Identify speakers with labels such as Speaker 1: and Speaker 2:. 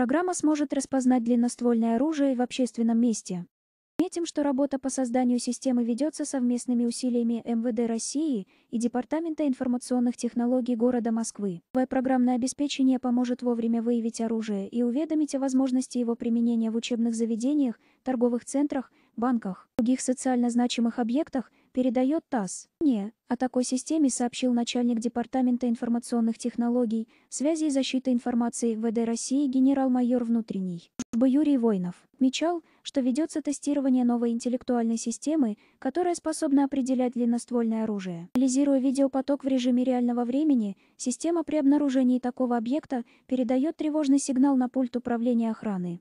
Speaker 1: Программа сможет распознать длинноствольное оружие в общественном месте. Отметим, что работа по созданию системы ведется совместными усилиями МВД России и Департамента информационных технологий города Москвы. Новое программное обеспечение поможет вовремя выявить оружие и уведомить о возможности его применения в учебных заведениях, торговых центрах, банках, других социально значимых объектах, передает ТАСС. Не, о такой системе сообщил начальник Департамента информационных технологий, связи и защиты информации ВД России генерал-майор внутренней. Б. Юрий Войнов отмечал, что ведется тестирование новой интеллектуальной системы, которая способна определять длинноствольное оружие. Анализируя видеопоток в режиме реального времени, система при обнаружении такого объекта передает тревожный сигнал на пульт управления охраны.